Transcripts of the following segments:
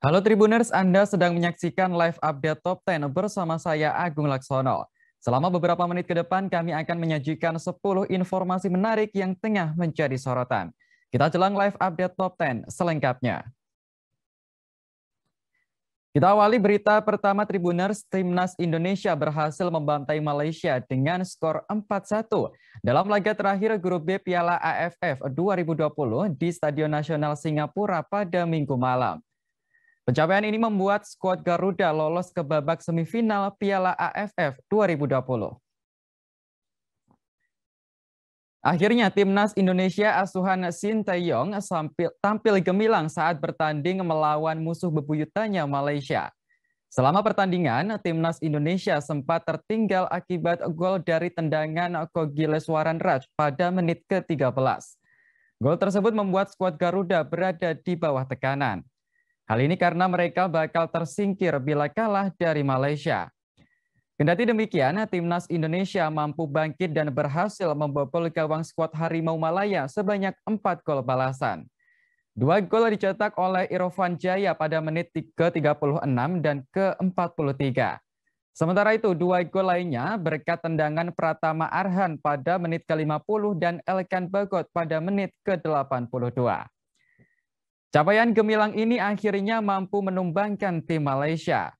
Halo Tribuners, Anda sedang menyaksikan live update Top 10 bersama saya Agung Laksono. Selama beberapa menit ke depan, kami akan menyajikan 10 informasi menarik yang tengah menjadi sorotan. Kita jelang live update Top 10 selengkapnya. Kita awali berita pertama Tribuners, Timnas Indonesia berhasil membantai Malaysia dengan skor 4-1 dalam laga terakhir Grup B Piala AFF 2020 di Stadion Nasional Singapura pada minggu malam. Pencapaian ini membuat skuad Garuda lolos ke babak semifinal Piala AFF 2020. Akhirnya timnas Indonesia asuhan Taeyong tampil gemilang saat bertanding melawan musuh bebuyutannya Malaysia. Selama pertandingan, timnas Indonesia sempat tertinggal akibat gol dari tendangan Kogileswaran Raj pada menit ke-13. Gol tersebut membuat skuad Garuda berada di bawah tekanan. Hal ini karena mereka bakal tersingkir bila kalah dari Malaysia. Kendati demikian, timnas Indonesia mampu bangkit dan berhasil membobol gawang skuad Harimau Malaya sebanyak 4 gol balasan. Dua gol dicetak oleh Irfan Jaya pada menit ke-36 dan ke-43. Sementara itu, dua gol lainnya berkat tendangan Pratama Arhan pada menit ke-50 dan Elkan Bagot pada menit ke-82. Capaian Gemilang ini akhirnya mampu menumbangkan tim Malaysia.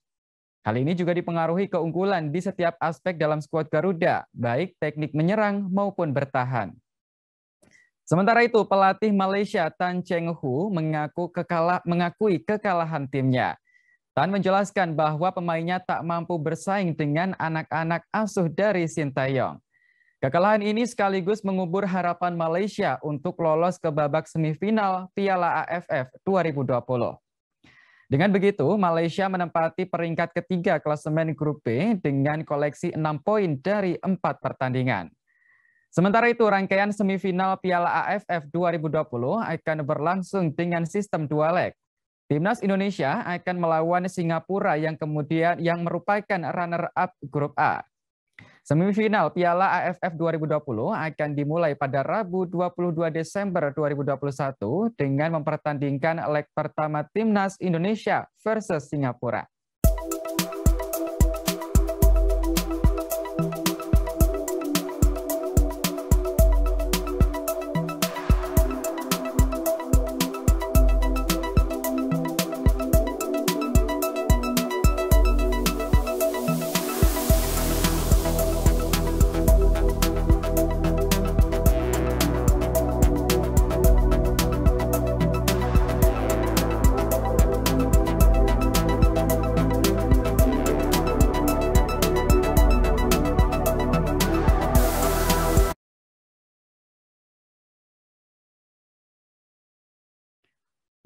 Hal ini juga dipengaruhi keunggulan di setiap aspek dalam skuad Garuda, baik teknik menyerang maupun bertahan. Sementara itu, pelatih Malaysia Tan Cheng Hu mengaku kekalah, mengakui kekalahan timnya. Tan menjelaskan bahwa pemainnya tak mampu bersaing dengan anak-anak asuh dari Sintayong. Kekalahan ini sekaligus mengubur harapan Malaysia untuk lolos ke babak semifinal Piala AFF 2020. Dengan begitu, Malaysia menempati peringkat ketiga klasemen grup B dengan koleksi 6 poin dari 4 pertandingan. Sementara itu, rangkaian semifinal Piala AFF 2020 akan berlangsung dengan sistem dua leg. Timnas Indonesia akan melawan Singapura yang kemudian yang merupakan runner-up grup A. Semifinal Piala AFF 2020 akan dimulai pada Rabu 22 Desember 2021 dengan mempertandingkan leg pertama Timnas Indonesia versus Singapura.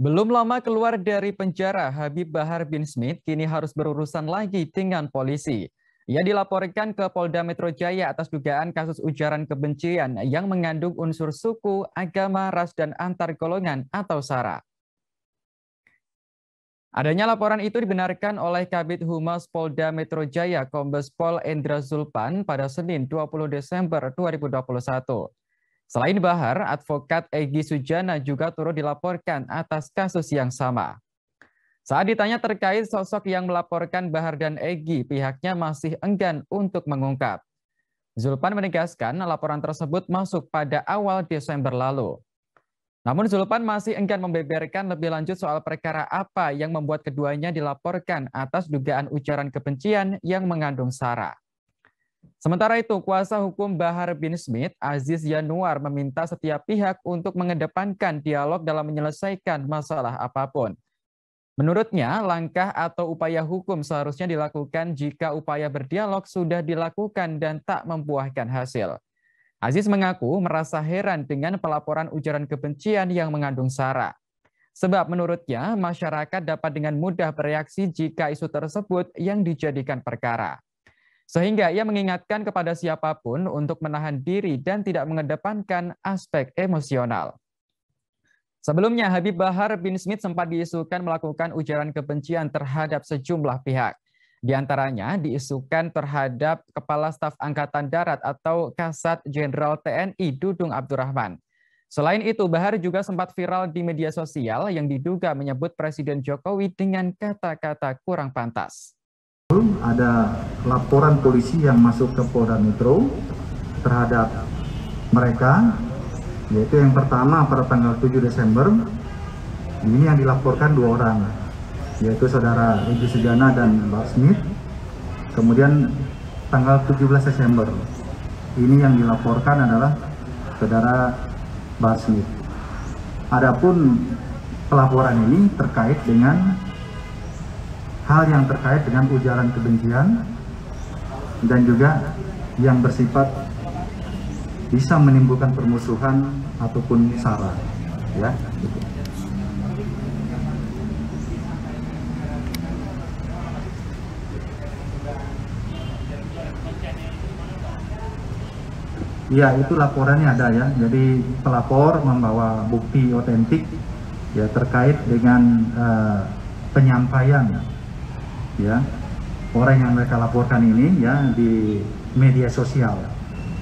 Belum lama keluar dari penjara, Habib Bahar bin Smith kini harus berurusan lagi dengan polisi. Ia dilaporkan ke Polda Metro Jaya atas dugaan kasus ujaran kebencian yang mengandung unsur suku, agama, ras, dan antar golongan atau SARA. Adanya laporan itu dibenarkan oleh Kabit Humas Polda Metro Jaya Kombes Pol Endra Zulpan pada Senin 20 Desember 2021. Selain Bahar, advokat Egi Sujana juga turut dilaporkan atas kasus yang sama. Saat ditanya terkait sosok yang melaporkan Bahar dan Egi, pihaknya masih enggan untuk mengungkap. Zulpan menegaskan laporan tersebut masuk pada awal Desember lalu. Namun Zulpan masih enggan membeberkan lebih lanjut soal perkara apa yang membuat keduanya dilaporkan atas dugaan ujaran kebencian yang mengandung sara. Sementara itu, kuasa hukum Bahar bin Smith, Aziz Yanuar, meminta setiap pihak untuk mengedepankan dialog dalam menyelesaikan masalah apapun. Menurutnya, langkah atau upaya hukum seharusnya dilakukan jika upaya berdialog sudah dilakukan dan tak membuahkan hasil. Aziz mengaku merasa heran dengan pelaporan ujaran kebencian yang mengandung sara. Sebab menurutnya, masyarakat dapat dengan mudah bereaksi jika isu tersebut yang dijadikan perkara. Sehingga ia mengingatkan kepada siapapun untuk menahan diri dan tidak mengedepankan aspek emosional. Sebelumnya, Habib Bahar bin Smith sempat diisukan melakukan ujaran kebencian terhadap sejumlah pihak. Di antaranya diisukan terhadap Kepala Staf Angkatan Darat atau Kasat Jenderal TNI Dudung Abdurrahman. Selain itu, Bahar juga sempat viral di media sosial yang diduga menyebut Presiden Jokowi dengan kata-kata kurang pantas ada laporan polisi yang masuk ke Polda Metro terhadap mereka yaitu yang pertama pada tanggal 7 Desember ini yang dilaporkan dua orang yaitu saudara Ibu Sejana dan Mbak Smith kemudian tanggal 17 Desember ini yang dilaporkan adalah saudara Mbak Smith adapun pelaporan ini terkait dengan hal yang terkait dengan ujaran kebencian dan juga yang bersifat bisa menimbulkan permusuhan ataupun sara ya Ya, itu laporannya ada ya. Jadi pelapor membawa bukti otentik ya terkait dengan uh, penyampaian ya orang yang mereka laporkan ini ya di media sosial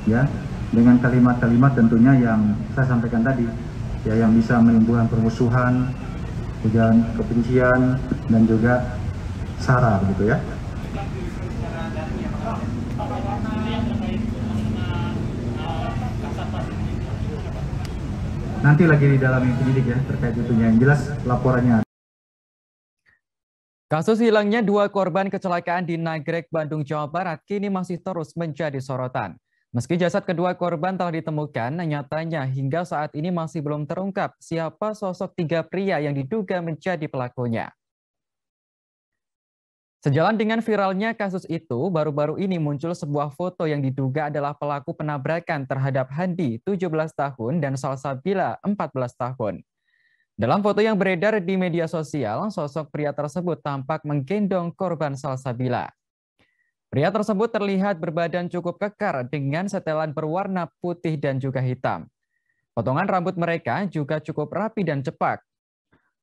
ya dengan kalimat-kalimat tentunya yang saya sampaikan tadi ya yang bisa menimbulkan permusuhan, ujaran kebencian dan juga sara gitu ya. Nanti lagi di dalam penyidik ya terkait itunya yang jelas laporannya. Kasus hilangnya dua korban kecelakaan di Nagrek, Bandung, Jawa Barat kini masih terus menjadi sorotan. Meski jasad kedua korban telah ditemukan, nyatanya hingga saat ini masih belum terungkap siapa sosok tiga pria yang diduga menjadi pelakunya. Sejalan dengan viralnya kasus itu, baru-baru ini muncul sebuah foto yang diduga adalah pelaku penabrakan terhadap Handi, 17 tahun, dan Salsabila, 14 tahun. Dalam foto yang beredar di media sosial, sosok pria tersebut tampak menggendong korban salsabila. Pria tersebut terlihat berbadan cukup kekar dengan setelan berwarna putih dan juga hitam. Potongan rambut mereka juga cukup rapi dan cepat.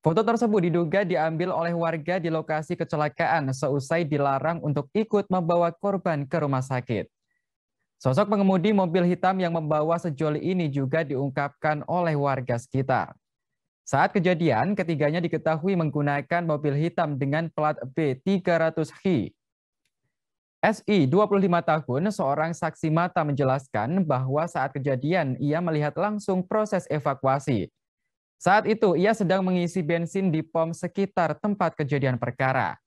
Foto tersebut diduga diambil oleh warga di lokasi kecelakaan seusai dilarang untuk ikut membawa korban ke rumah sakit. Sosok pengemudi mobil hitam yang membawa sejoli ini juga diungkapkan oleh warga sekitar. Saat kejadian, ketiganya diketahui menggunakan mobil hitam dengan plat B300H. SI, 25 tahun, seorang saksi mata menjelaskan bahwa saat kejadian ia melihat langsung proses evakuasi. Saat itu ia sedang mengisi bensin di pom sekitar tempat kejadian perkara.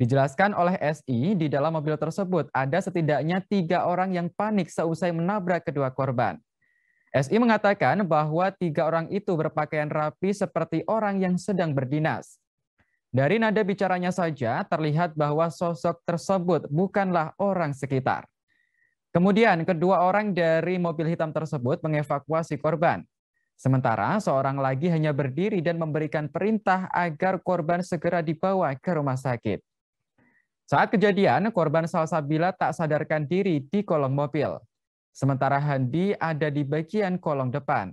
Dijelaskan oleh SI, di dalam mobil tersebut ada setidaknya tiga orang yang panik seusai menabrak kedua korban. SI mengatakan bahwa tiga orang itu berpakaian rapi seperti orang yang sedang berdinas. Dari nada bicaranya saja terlihat bahwa sosok tersebut bukanlah orang sekitar. Kemudian kedua orang dari mobil hitam tersebut mengevakuasi korban. Sementara seorang lagi hanya berdiri dan memberikan perintah agar korban segera dibawa ke rumah sakit. Saat kejadian, korban Salsabila tak sadarkan diri di kolong mobil sementara Handi ada di bagian kolong depan.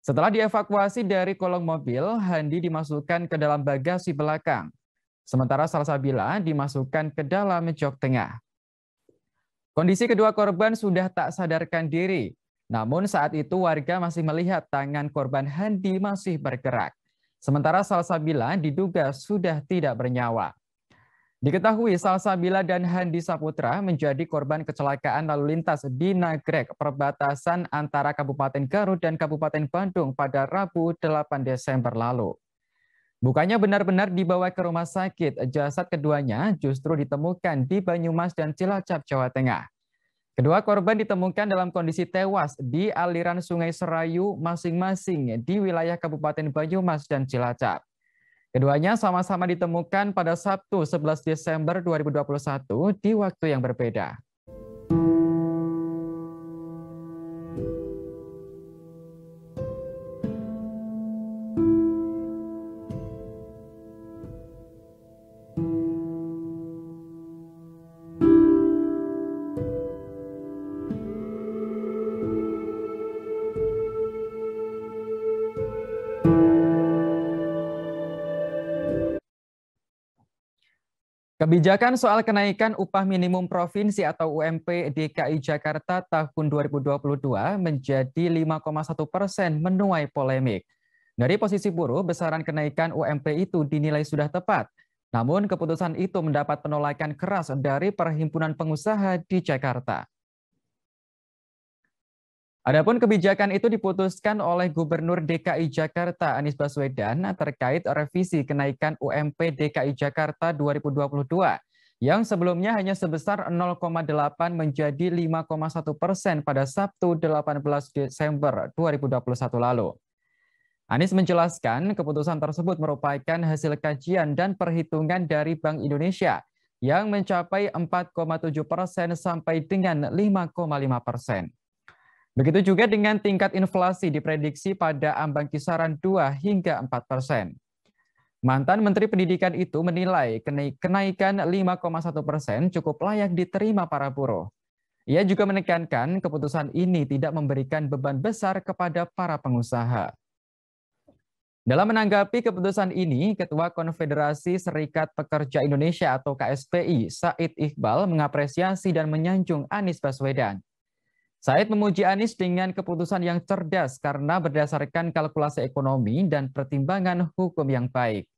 Setelah dievakuasi dari kolong mobil, Handi dimasukkan ke dalam bagasi belakang, sementara Salsabila dimasukkan ke dalam jok tengah. Kondisi kedua korban sudah tak sadarkan diri, namun saat itu warga masih melihat tangan korban Handi masih bergerak, sementara Salsabila diduga sudah tidak bernyawa. Diketahui Salsabila dan Handi Saputra menjadi korban kecelakaan lalu lintas di Nagrek, perbatasan antara Kabupaten Garut dan Kabupaten Bandung pada Rabu 8 Desember lalu. Bukannya benar-benar dibawa ke rumah sakit, jasad keduanya justru ditemukan di Banyumas dan Cilacap, Jawa Tengah. Kedua korban ditemukan dalam kondisi tewas di aliran Sungai Serayu masing-masing di wilayah Kabupaten Banyumas dan Cilacap. Keduanya sama-sama ditemukan pada Sabtu 11 Desember 2021 di waktu yang berbeda. Kebijakan soal kenaikan upah minimum provinsi atau UMP DKI Jakarta tahun 2022 menjadi 5,1 persen menuai polemik. Dari posisi buruh, besaran kenaikan UMP itu dinilai sudah tepat. Namun keputusan itu mendapat penolakan keras dari Perhimpunan Pengusaha di Jakarta. Adapun kebijakan itu diputuskan oleh Gubernur DKI Jakarta Anies Baswedan terkait revisi kenaikan UMP DKI Jakarta 2022 yang sebelumnya hanya sebesar 0,8 menjadi 5,1 persen pada Sabtu 18 Desember 2021 lalu. Anies menjelaskan keputusan tersebut merupakan hasil kajian dan perhitungan dari Bank Indonesia yang mencapai 4,7 persen sampai dengan 5,5 persen. Begitu juga dengan tingkat inflasi diprediksi pada ambang kisaran 2 hingga 4 persen. Mantan Menteri Pendidikan itu menilai kenaikan 5,1 persen cukup layak diterima para buruh. Ia juga menekankan keputusan ini tidak memberikan beban besar kepada para pengusaha. Dalam menanggapi keputusan ini, Ketua Konfederasi Serikat Pekerja Indonesia atau KSPI, Said Iqbal, mengapresiasi dan menyanjung Anies Baswedan. Said memuji Anies dengan keputusan yang cerdas karena berdasarkan kalkulasi ekonomi dan pertimbangan hukum yang baik.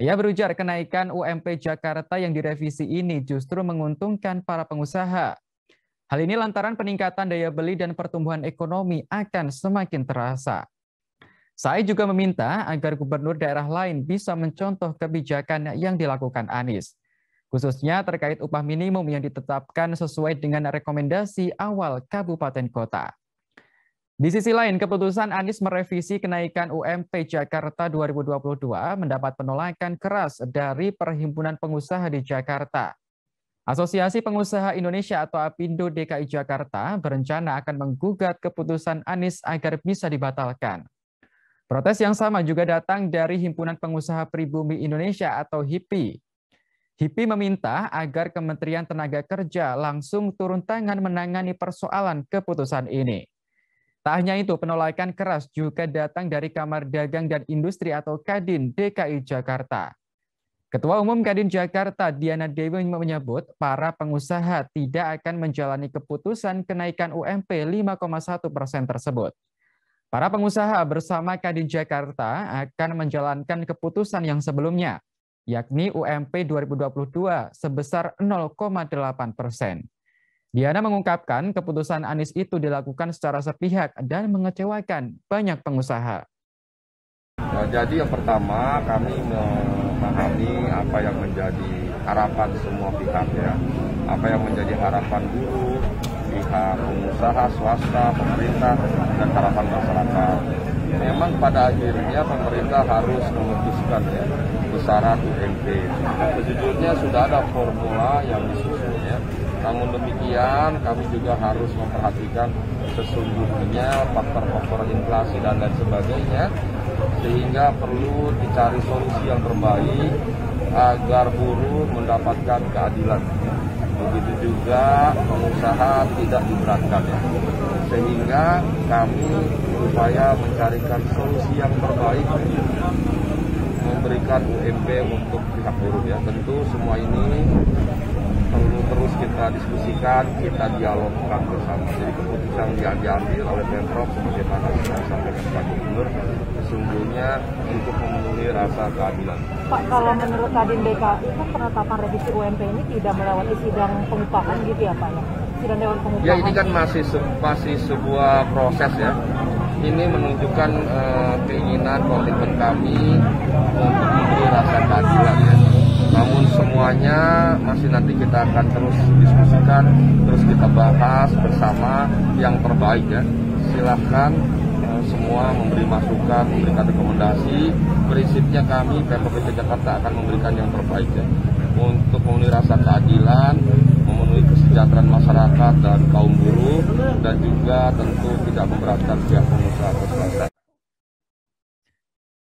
Ia berujar kenaikan UMP Jakarta yang direvisi ini justru menguntungkan para pengusaha. Hal ini lantaran peningkatan daya beli dan pertumbuhan ekonomi akan semakin terasa. Said juga meminta agar gubernur daerah lain bisa mencontoh kebijakan yang dilakukan Anies khususnya terkait upah minimum yang ditetapkan sesuai dengan rekomendasi awal kabupaten kota. Di sisi lain, keputusan Anies merevisi kenaikan UMP Jakarta 2022 mendapat penolakan keras dari Perhimpunan Pengusaha di Jakarta. Asosiasi Pengusaha Indonesia atau APindo DKI Jakarta berencana akan menggugat keputusan Anies agar bisa dibatalkan. Protes yang sama juga datang dari Himpunan Pengusaha Pribumi Indonesia atau HIPI HIPI meminta agar Kementerian Tenaga Kerja langsung turun tangan menangani persoalan keputusan ini. Tak hanya itu, penolakan keras juga datang dari Kamar Dagang dan Industri atau Kadin DKI Jakarta. Ketua Umum Kadin Jakarta, Diana Dewi menyebut para pengusaha tidak akan menjalani keputusan kenaikan UMP 5,1 persen tersebut. Para pengusaha bersama Kadin Jakarta akan menjalankan keputusan yang sebelumnya, yakni UMP 2022 sebesar 0,8 persen. Diana mengungkapkan keputusan Anies itu dilakukan secara sepihak dan mengecewakan banyak pengusaha. Nah, jadi yang pertama kami memahami apa yang menjadi harapan semua pihak ya. Apa yang menjadi harapan guru, pihak pengusaha, swasta, pemerintah, dan harapan masyarakat memang pada akhirnya pemerintah harus memutuskan ya besaran UMP. Sejujurnya sudah ada formula yang disusun ya. Namun demikian kami juga harus memperhatikan sesungguhnya faktor-faktor inflasi dan lain sebagainya sehingga perlu dicari solusi yang terbaik agar buruh mendapatkan keadilan. Begitu juga pengusaha tidak diberatkan ya. Sehingga kami berupaya mencarikan solusi yang terbaik memberikan UMP untuk pihak buruh ya. Tentu semua ini perlu terus kita diskusikan, kita dialogkan bersama. Jadi keputusan yang diambil oleh Pemprov sebagaimana sudah sampaikan Pak Gubernur sesungguhnya untuk memenuhi rasa keadilan. Pak, kalau menurut Kadin DKI kan penetapan revisi UMP ini tidak melewati sidang pengupahan gitu ya Pak ya? Sidang Dewan ya, Pengupahan. Ya ini kan masih se masih sebuah proses ya ini menunjukkan uh, keinginan komitmen kami untuk memberi rasa keadilan ya. Namun semuanya masih nanti kita akan terus diskusikan, terus kita bahas bersama yang terbaik ya. Silahkan uh, eh, semua memberi masukan, memberikan rekomendasi. Prinsipnya kami Pemprov DKI Jakarta akan memberikan yang terbaik ya. Untuk memenuhi rasa keadilan, memenuhi kesejahteraan masyarakat dan kaum buruh, dan juga tentu tidak memberatkan pihak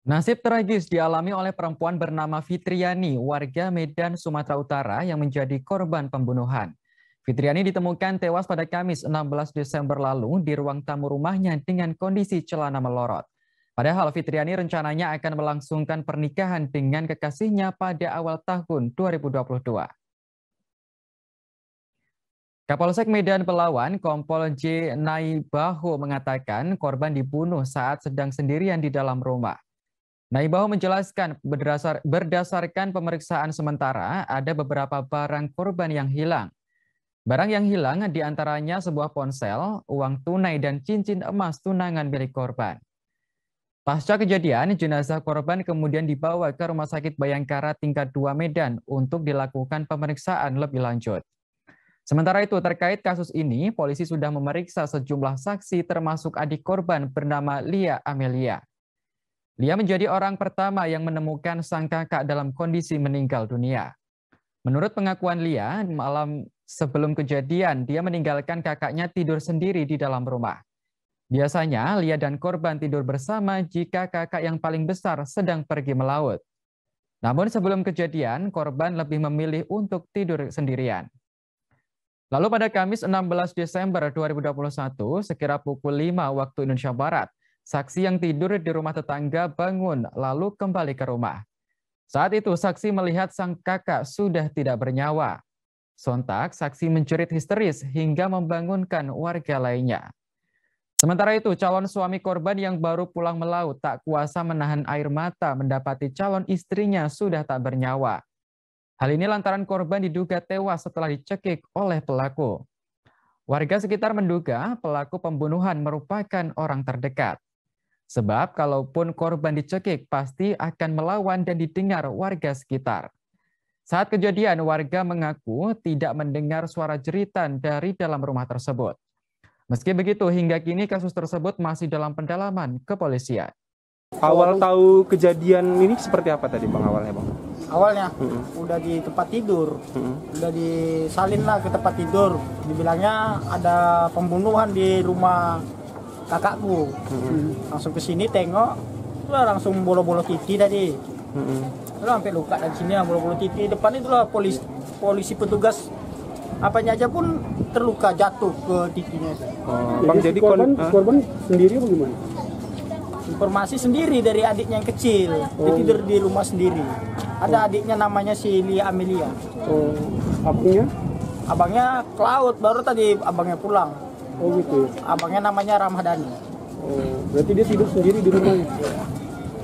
Nasib tragis dialami oleh perempuan bernama Fitriani, warga Medan, Sumatera Utara yang menjadi korban pembunuhan. Fitriani ditemukan tewas pada Kamis 16 Desember lalu di ruang tamu rumahnya dengan kondisi celana melorot. Padahal Fitriani rencananya akan melangsungkan pernikahan dengan kekasihnya pada awal tahun 2022. Kapolsek Medan Pelawan, Kompol J. Naibaho mengatakan korban dibunuh saat sedang sendirian di dalam rumah. Naibaho menjelaskan berdasar, berdasarkan pemeriksaan sementara ada beberapa barang korban yang hilang. Barang yang hilang diantaranya sebuah ponsel, uang tunai, dan cincin emas tunangan milik korban. Pasca kejadian, jenazah korban kemudian dibawa ke Rumah Sakit Bayangkara tingkat 2 Medan untuk dilakukan pemeriksaan lebih lanjut. Sementara itu, terkait kasus ini, polisi sudah memeriksa sejumlah saksi termasuk adik korban bernama Lia Amelia. Lia menjadi orang pertama yang menemukan sang kakak dalam kondisi meninggal dunia. Menurut pengakuan Lia, malam sebelum kejadian, dia meninggalkan kakaknya tidur sendiri di dalam rumah. Biasanya, Lia dan korban tidur bersama jika kakak yang paling besar sedang pergi melaut. Namun sebelum kejadian, korban lebih memilih untuk tidur sendirian. Lalu pada Kamis 16 Desember 2021, sekira pukul 5 waktu Indonesia Barat, saksi yang tidur di rumah tetangga bangun lalu kembali ke rumah. Saat itu saksi melihat sang kakak sudah tidak bernyawa. Sontak, saksi mencurit histeris hingga membangunkan warga lainnya. Sementara itu, calon suami korban yang baru pulang melaut tak kuasa menahan air mata mendapati calon istrinya sudah tak bernyawa. Hal ini lantaran korban diduga tewas setelah dicekik oleh pelaku. Warga sekitar menduga pelaku pembunuhan merupakan orang terdekat. Sebab kalaupun korban dicekik pasti akan melawan dan didengar warga sekitar. Saat kejadian, warga mengaku tidak mendengar suara jeritan dari dalam rumah tersebut. Meski begitu, hingga kini kasus tersebut masih dalam pendalaman kepolisian. Awal tahu kejadian ini seperti apa tadi Bang awalnya Bang? awalnya hmm. udah di tempat tidur hmm. udah disalin lah ke tempat tidur dibilangnya ada pembunuhan di rumah kakakku hmm. langsung ke sini tengok lah langsung bolo-bolo titi tadi hmm. lah sampai luka dari sini bolo-bolo titi depan lah polis polisi petugas apanya aja pun terluka jatuh ke titinya Oh, bang jadi, jadi korban, kon, korban sendiri apa gimana? Informasi sendiri dari adiknya yang kecil, oh. dia tidur iya. di rumah sendiri. Ada adiknya namanya si Lia Amelia. Oh, abangnya? Abangnya ke laut, baru tadi abangnya pulang. Oh gitu. Ya? Abangnya namanya Ramadhani. Oh, berarti dia tidur sendiri di rumahnya?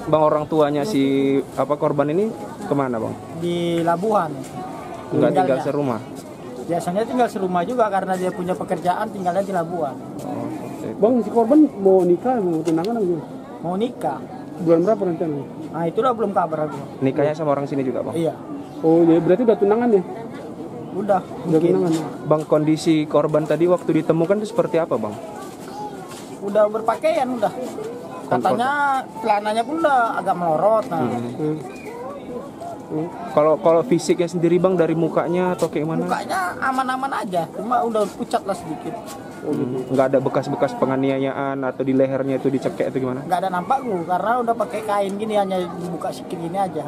Bang orang tuanya si apa korban ini kemana bang? Di Labuhan. Enggak tinggal serumah? Biasanya tinggal serumah juga karena dia punya pekerjaan tinggalnya di Labuan. Oh, okay. Bang si korban mau nikah mau tunangan atau Mau nikah. Bulan berapa rencana? Nah, itulah belum kabar aku. Nikahnya sama orang sini juga, Bang? Iya. Oh, jadi berarti udah tunangan ya? Udah. Udah mungkin. tunangan. Ya? Bang, kondisi korban tadi waktu ditemukan itu seperti apa, Bang? Udah berpakaian udah. Kan Katanya celananya pun udah agak melorot. Nah. Hmm. Hmm. Hmm. Kalau kalau fisiknya sendiri bang dari mukanya atau kayak mana? Mukanya aman-aman aja, cuma udah pucat lah sedikit. Oh, gitu. Ya. nggak ada bekas-bekas penganiayaan atau di lehernya itu dicekek itu gimana nggak ada nampak gue karena udah pakai kain gini hanya dibuka sikit ini aja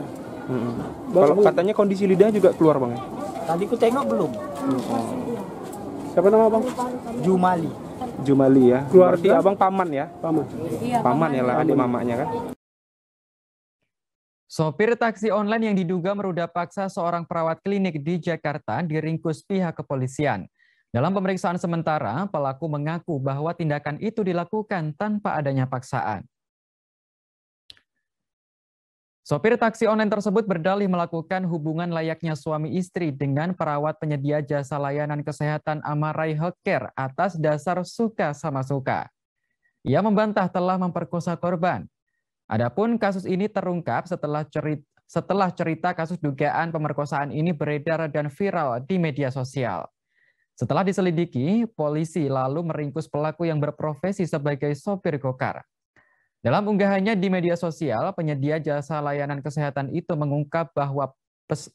hmm. kalau katanya kondisi lidah juga keluar bang ya? tadi ku tengok belum hmm. oh. siapa nama bang Jumali Jumali ya keluar Berarti abang paman ya paman iya, paman, paman ya lah adik mamanya kan Sopir taksi online yang diduga meruda paksa seorang perawat klinik di Jakarta diringkus pihak kepolisian. Dalam pemeriksaan sementara, pelaku mengaku bahwa tindakan itu dilakukan tanpa adanya paksaan. Sopir taksi online tersebut berdalih melakukan hubungan layaknya suami istri dengan perawat penyedia jasa layanan kesehatan Amarai Healthcare atas dasar suka sama suka. Ia membantah telah memperkosa korban. Adapun kasus ini terungkap setelah cerita, setelah cerita kasus dugaan pemerkosaan ini beredar dan viral di media sosial. Setelah diselidiki, polisi lalu meringkus pelaku yang berprofesi sebagai sopir gokar. Dalam unggahannya di media sosial, penyedia jasa layanan kesehatan itu mengungkap bahwa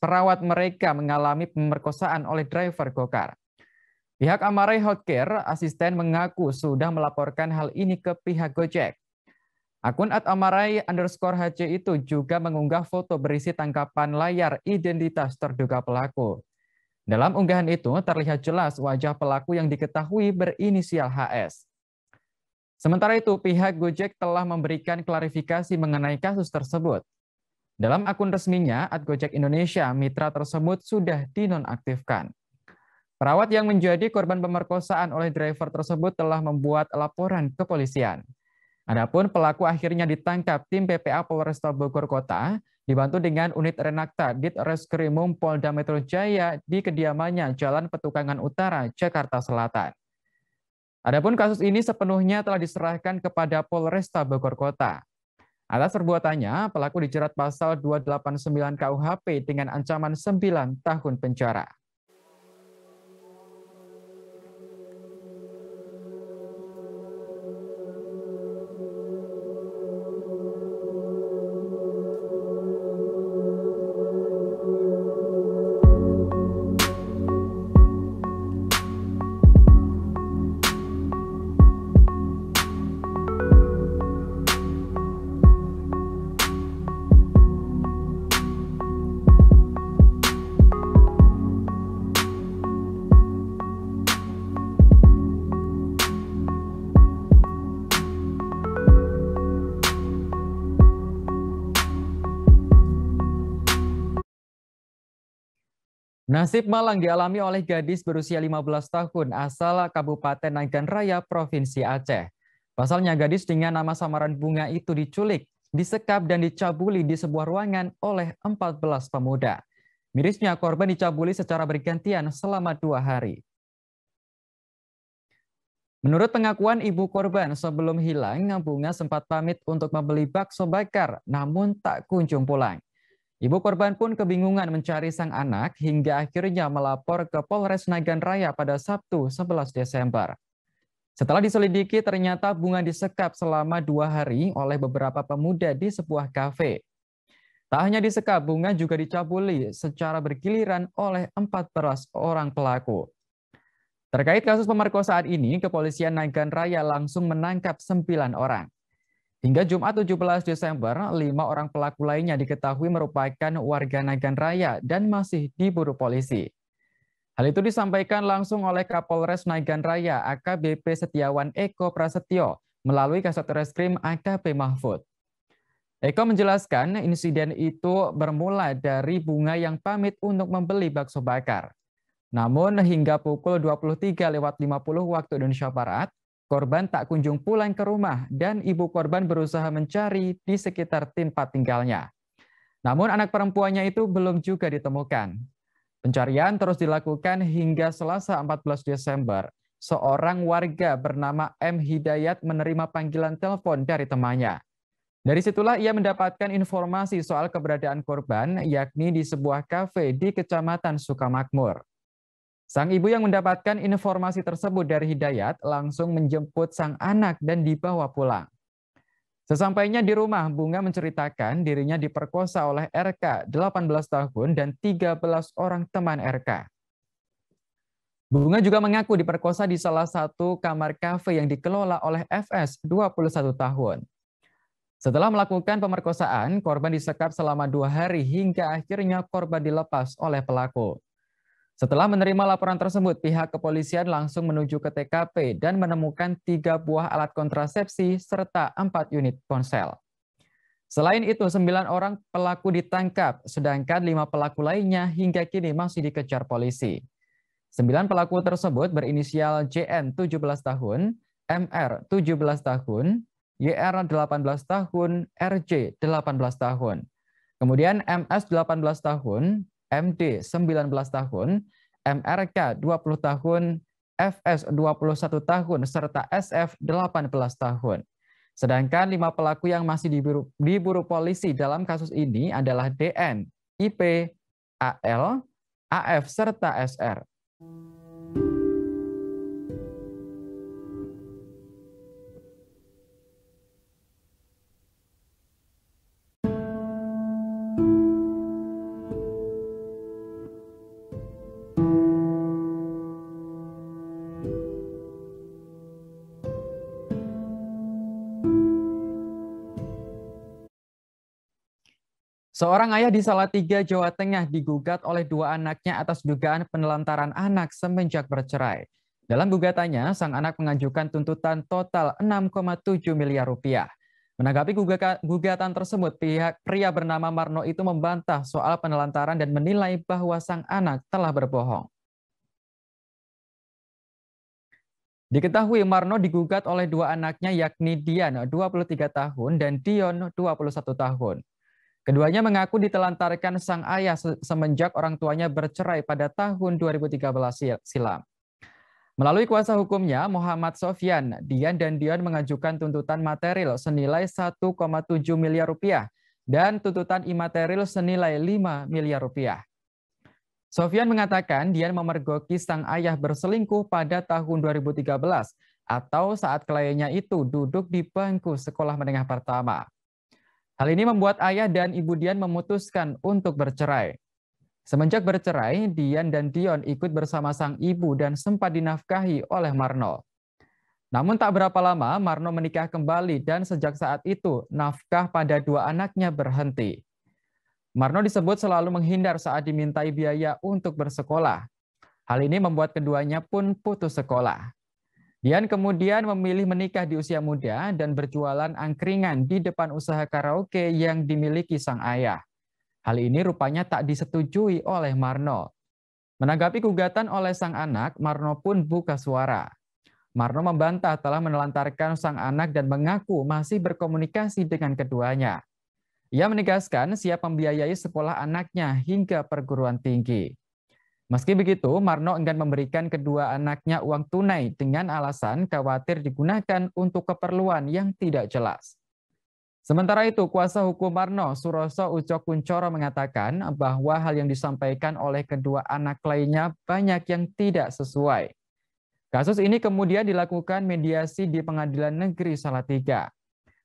perawat mereka mengalami pemerkosaan oleh driver gokar. Pihak Amare Healthcare, asisten mengaku sudah melaporkan hal ini ke pihak Gojek. Akun at Amarai underscore HC itu juga mengunggah foto berisi tangkapan layar identitas terduga pelaku. Dalam unggahan itu terlihat jelas wajah pelaku yang diketahui berinisial HS. Sementara itu, pihak Gojek telah memberikan klarifikasi mengenai kasus tersebut. Dalam akun resminya, at Gojek Indonesia, mitra tersebut sudah dinonaktifkan. Perawat yang menjadi korban pemerkosaan oleh driver tersebut telah membuat laporan kepolisian. Adapun pelaku akhirnya ditangkap tim PPA Polresta Bogor Kota Dibantu dengan unit Renakta Dit Reskrimum Polda Metro Jaya di kediamannya Jalan Petukangan Utara, Jakarta Selatan. Adapun kasus ini sepenuhnya telah diserahkan kepada Polresta Bogor Kota. Atas perbuatannya, pelaku dijerat pasal 289 KUHP dengan ancaman 9 tahun penjara. Nasib malang dialami oleh gadis berusia 15 tahun asal Kabupaten Nagan Raya, Provinsi Aceh. Pasalnya gadis dengan nama samaran bunga itu diculik, disekap dan dicabuli di sebuah ruangan oleh 14 pemuda. Mirisnya korban dicabuli secara bergantian selama dua hari. Menurut pengakuan ibu korban, sebelum hilang, Bunga sempat pamit untuk membeli bakso bakar, namun tak kunjung pulang. Ibu korban pun kebingungan mencari sang anak hingga akhirnya melapor ke Polres Nagan Raya pada Sabtu 11 Desember. Setelah diselidiki, ternyata bunga disekap selama dua hari oleh beberapa pemuda di sebuah kafe. Tak hanya disekap, bunga juga dicabuli secara bergiliran oleh empat 14 orang pelaku. Terkait kasus pemerkosaan ini, kepolisian Nagan Raya langsung menangkap sembilan orang. Hingga Jumat 17 Desember, lima orang pelaku lainnya diketahui merupakan warga Nagan Raya dan masih diburu polisi. Hal itu disampaikan langsung oleh Kapolres Nagan Raya AKBP Setiawan Eko Prasetyo melalui Kasat Reskrim AKP Mahfud. Eko menjelaskan insiden itu bermula dari bunga yang pamit untuk membeli bakso bakar. Namun hingga pukul 23.50 waktu Indonesia Barat, Korban tak kunjung pulang ke rumah dan ibu korban berusaha mencari di sekitar tempat tinggalnya. Namun anak perempuannya itu belum juga ditemukan. Pencarian terus dilakukan hingga Selasa 14 Desember. Seorang warga bernama M. Hidayat menerima panggilan telepon dari temannya. Dari situlah ia mendapatkan informasi soal keberadaan korban, yakni di sebuah kafe di Kecamatan Sukamakmur. Sang ibu yang mendapatkan informasi tersebut dari Hidayat langsung menjemput sang anak dan dibawa pulang. Sesampainya di rumah, Bunga menceritakan dirinya diperkosa oleh RK 18 tahun dan 13 orang teman RK. Bunga juga mengaku diperkosa di salah satu kamar kafe yang dikelola oleh FS 21 tahun. Setelah melakukan pemerkosaan, korban disekap selama dua hari hingga akhirnya korban dilepas oleh pelaku. Setelah menerima laporan tersebut, pihak kepolisian langsung menuju ke TKP dan menemukan tiga buah alat kontrasepsi serta empat unit ponsel. Selain itu, sembilan orang pelaku ditangkap, sedangkan lima pelaku lainnya hingga kini masih dikejar polisi. Sembilan pelaku tersebut berinisial JN 17 tahun, MR 17 tahun, YR 18 tahun, RJ 18 tahun. Kemudian MS 18 tahun, MD 19 tahun, MRK 20 tahun, FS 21 tahun, serta SF 18 tahun. Sedangkan lima pelaku yang masih diburu, diburu polisi dalam kasus ini adalah DN, IP, AL, AF, serta SR. Seorang ayah di Salatiga, Jawa Tengah digugat oleh dua anaknya atas dugaan penelantaran anak semenjak bercerai. Dalam gugatannya, sang anak mengajukan tuntutan total 6,7 miliar rupiah. Menanggapi gugatan tersebut, pihak pria bernama Marno itu membantah soal penelantaran dan menilai bahwa sang anak telah berbohong. Diketahui Marno digugat oleh dua anaknya yakni Dian 23 tahun dan Dion 21 tahun. Keduanya mengaku ditelantarkan sang ayah semenjak orang tuanya bercerai pada tahun 2013 silam. Melalui kuasa hukumnya, Muhammad Sofyan, Dian dan Dion mengajukan tuntutan material senilai 1,7 miliar rupiah dan tuntutan imaterial senilai 5 miliar rupiah. Sofyan mengatakan Dian memergoki sang ayah berselingkuh pada tahun 2013 atau saat kliennya itu duduk di bangku sekolah menengah pertama. Hal ini membuat ayah dan ibu Dian memutuskan untuk bercerai. Semenjak bercerai, Dian dan Dion ikut bersama sang ibu dan sempat dinafkahi oleh Marno. Namun tak berapa lama, Marno menikah kembali dan sejak saat itu, nafkah pada dua anaknya berhenti. Marno disebut selalu menghindar saat dimintai biaya untuk bersekolah. Hal ini membuat keduanya pun putus sekolah. Dian kemudian memilih menikah di usia muda dan berjualan angkringan di depan usaha karaoke yang dimiliki sang ayah. Hal ini rupanya tak disetujui oleh Marno. Menanggapi gugatan oleh sang anak, Marno pun buka suara. Marno membantah telah menelantarkan sang anak dan mengaku masih berkomunikasi dengan keduanya. Ia menegaskan siap membiayai sekolah anaknya hingga perguruan tinggi. Meski begitu, Marno enggan memberikan kedua anaknya uang tunai dengan alasan khawatir digunakan untuk keperluan yang tidak jelas. Sementara itu, kuasa hukum Marno, Suroso Ucok Kuncoro mengatakan bahwa hal yang disampaikan oleh kedua anak lainnya banyak yang tidak sesuai. Kasus ini kemudian dilakukan mediasi di Pengadilan Negeri Salatiga.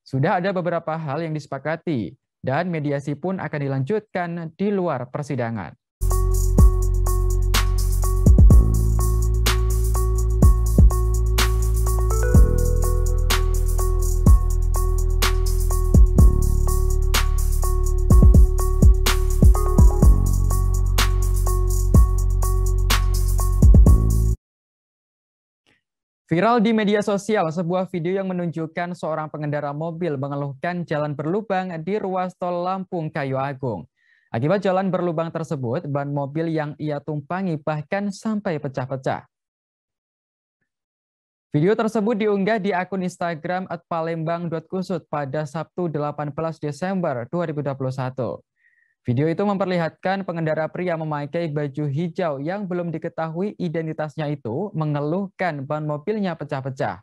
Sudah ada beberapa hal yang disepakati, dan mediasi pun akan dilanjutkan di luar persidangan. Viral di media sosial, sebuah video yang menunjukkan seorang pengendara mobil mengeluhkan jalan berlubang di ruas tol Lampung Kayu Agung. Akibat jalan berlubang tersebut, ban mobil yang ia tumpangi bahkan sampai pecah-pecah. Video tersebut diunggah di akun Instagram @palembang.kusut pada Sabtu 18 Desember 2021. Video itu memperlihatkan pengendara pria memakai baju hijau yang belum diketahui identitasnya itu mengeluhkan ban mobilnya pecah-pecah.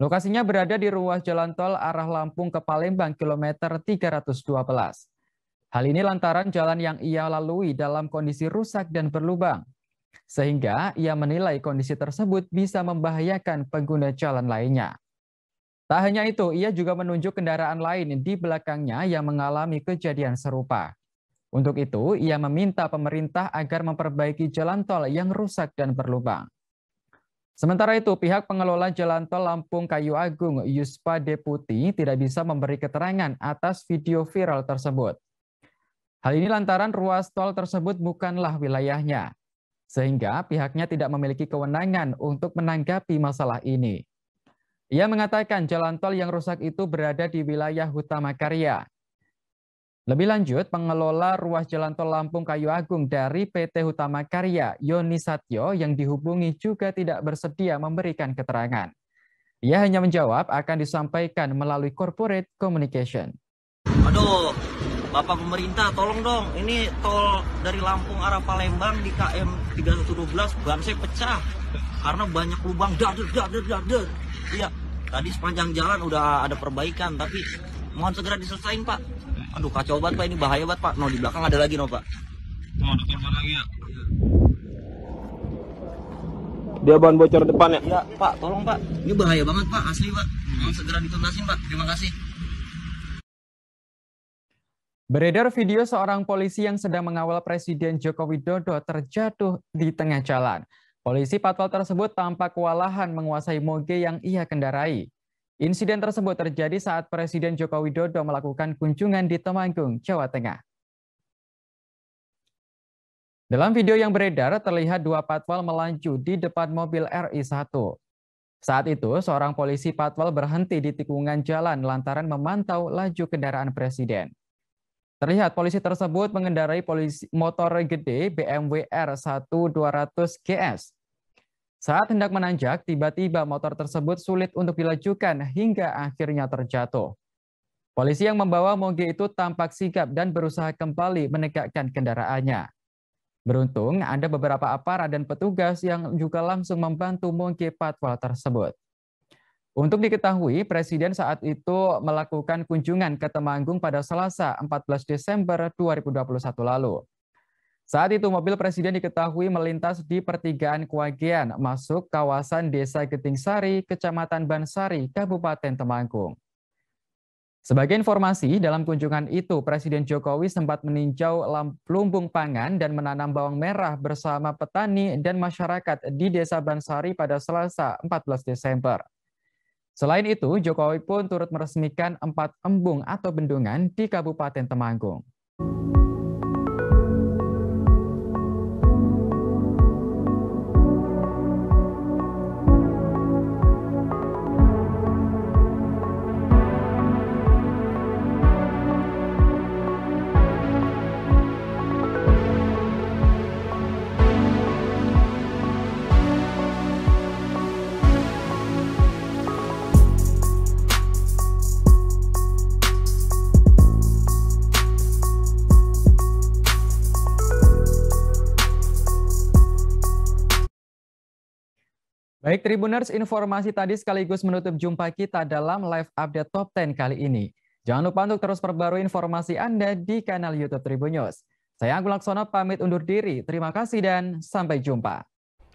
Lokasinya berada di ruas jalan tol arah Lampung ke Palembang kilometer 312. Hal ini lantaran jalan yang ia lalui dalam kondisi rusak dan berlubang. Sehingga ia menilai kondisi tersebut bisa membahayakan pengguna jalan lainnya. Tak hanya itu, ia juga menunjuk kendaraan lain di belakangnya yang mengalami kejadian serupa. Untuk itu, ia meminta pemerintah agar memperbaiki jalan tol yang rusak dan berlubang. Sementara itu, pihak pengelola jalan tol Lampung Kayu Agung, Yuspa Deputi, tidak bisa memberi keterangan atas video viral tersebut. Hal ini lantaran ruas tol tersebut bukanlah wilayahnya, sehingga pihaknya tidak memiliki kewenangan untuk menanggapi masalah ini. Ia mengatakan jalan tol yang rusak itu berada di wilayah utama Karya, lebih lanjut, pengelola ruas jalan tol Lampung Kayu Agung dari PT Hutama Karya, Yoni Satyo, yang dihubungi juga tidak bersedia memberikan keterangan. Ia hanya menjawab akan disampaikan melalui corporate communication. Aduh, Bapak pemerintah tolong dong, ini tol dari Lampung arah Palembang di KM 312 ban saya pecah karena banyak lubang dader dader dader. Iya, tadi sepanjang jalan udah ada perbaikan tapi mohon segera diselesaikan, Pak. Aduh kacau banget pak ini bahaya banget pak. No di belakang ada lagi no pak. oh, ada korban lagi ya. Iya. Dia bahan bocor depan ya? Iya pak, tolong pak. Ini bahaya banget pak, asli pak. Tolong segera dituntasin pak. Terima kasih. Beredar video seorang polisi yang sedang mengawal Presiden Joko Widodo terjatuh di tengah jalan. Polisi patwal tersebut tampak kewalahan menguasai moge yang ia kendarai. Insiden tersebut terjadi saat Presiden Joko Widodo melakukan kunjungan di Temanggung, Jawa Tengah. Dalam video yang beredar, terlihat dua patwal melaju di depan mobil RI1. Saat itu, seorang polisi patwal berhenti di tikungan jalan lantaran memantau laju kendaraan presiden. Terlihat polisi tersebut mengendarai polisi motor gede BMW r 200 GS saat hendak menanjak, tiba-tiba motor tersebut sulit untuk dilajukan hingga akhirnya terjatuh. Polisi yang membawa Moge itu tampak sigap dan berusaha kembali menegakkan kendaraannya. Beruntung, ada beberapa aparat dan petugas yang juga langsung membantu Moge patwal tersebut. Untuk diketahui, Presiden saat itu melakukan kunjungan ke Temanggung pada Selasa 14 Desember 2021 lalu. Saat itu mobil presiden diketahui melintas di pertigaan Kuagian masuk kawasan Desa Getingsari, Kecamatan Bansari, Kabupaten Temanggung. Sebagai informasi, dalam kunjungan itu Presiden Jokowi sempat meninjau lumbung pangan dan menanam bawang merah bersama petani dan masyarakat di Desa Bansari pada Selasa 14 Desember. Selain itu, Jokowi pun turut meresmikan empat embung atau bendungan di Kabupaten Temanggung. Tribuners, informasi tadi sekaligus menutup jumpa kita dalam live update top 10 kali ini. Jangan lupa untuk terus perbarui informasi Anda di kanal YouTube Tribun News. Saya Anggul Laksono pamit undur diri. Terima kasih dan sampai jumpa.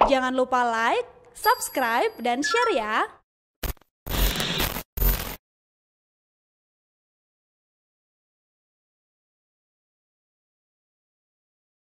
Jangan lupa like, subscribe, dan share ya.